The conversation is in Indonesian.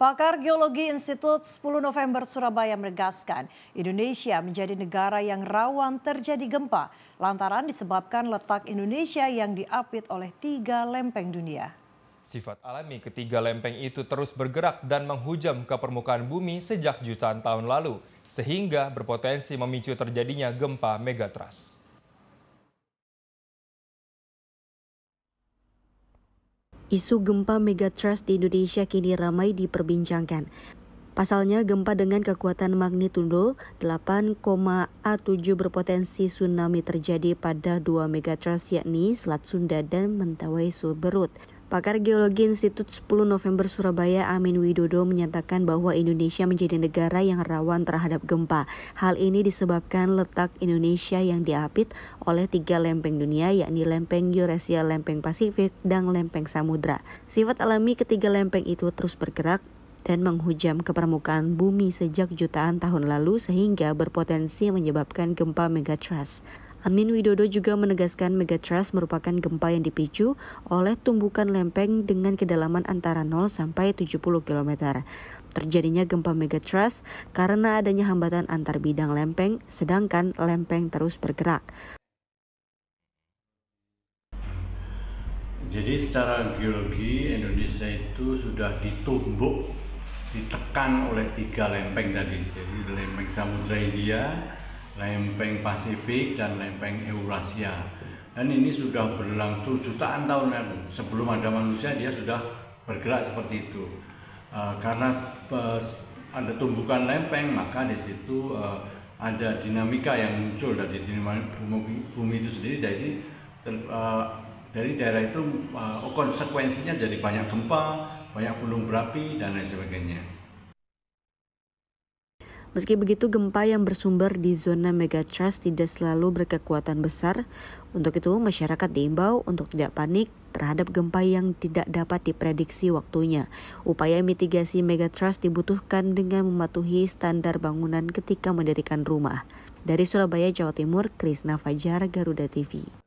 Pakar Geologi Institut 10 November Surabaya menegaskan Indonesia menjadi negara yang rawan terjadi gempa lantaran disebabkan letak Indonesia yang diapit oleh tiga lempeng dunia. Sifat alami ketiga lempeng itu terus bergerak dan menghujam ke permukaan bumi sejak jutaan tahun lalu, sehingga berpotensi memicu terjadinya gempa megatrust. Isu gempa megatrust di Indonesia kini ramai diperbincangkan. Pasalnya gempa dengan kekuatan magnitudo 8,7 berpotensi tsunami terjadi pada dua megatrust yakni Selat Sunda dan Mentawai Suberut. Pakar Geologi Institut 10 November Surabaya Amin Widodo menyatakan bahwa Indonesia menjadi negara yang rawan terhadap gempa. Hal ini disebabkan letak Indonesia yang diapit oleh tiga lempeng dunia yakni lempeng Eurasia, lempeng Pasifik, dan lempeng Samudra. Sifat alami ketiga lempeng itu terus bergerak dan menghujam ke permukaan bumi sejak jutaan tahun lalu sehingga berpotensi menyebabkan gempa megatrust. Amin Widodo juga menegaskan megatrust merupakan gempa yang dipicu oleh tumbukan lempeng dengan kedalaman antara 0 sampai 70 km. Terjadinya gempa megatrust karena adanya hambatan antar bidang lempeng, sedangkan lempeng terus bergerak. Jadi secara geologi Indonesia itu sudah ditumbuk, ditekan oleh tiga lempeng tadi. Jadi lempeng Samudra India, lempeng Pasifik dan lempeng Eurasia. Dan ini sudah berlangsung jutaan tahun lalu. Kan? Sebelum ada manusia dia sudah bergerak seperti itu. Uh, karena uh, ada tumbukan lempeng maka di situ uh, ada dinamika yang muncul dari bumi, bumi itu sendiri. Jadi ter, dari daerah itu uh, konsekuensinya jadi banyak gempa, banyak gunung berapi dan lain sebagainya. Meski begitu, gempa yang bersumber di zona megatrust tidak selalu berkekuatan besar. Untuk itu, masyarakat diimbau untuk tidak panik terhadap gempa yang tidak dapat diprediksi waktunya. Upaya mitigasi megatrust dibutuhkan dengan mematuhi standar bangunan ketika mendirikan rumah. Dari Surabaya, Jawa Timur, Krisna Fajar, Garuda TV.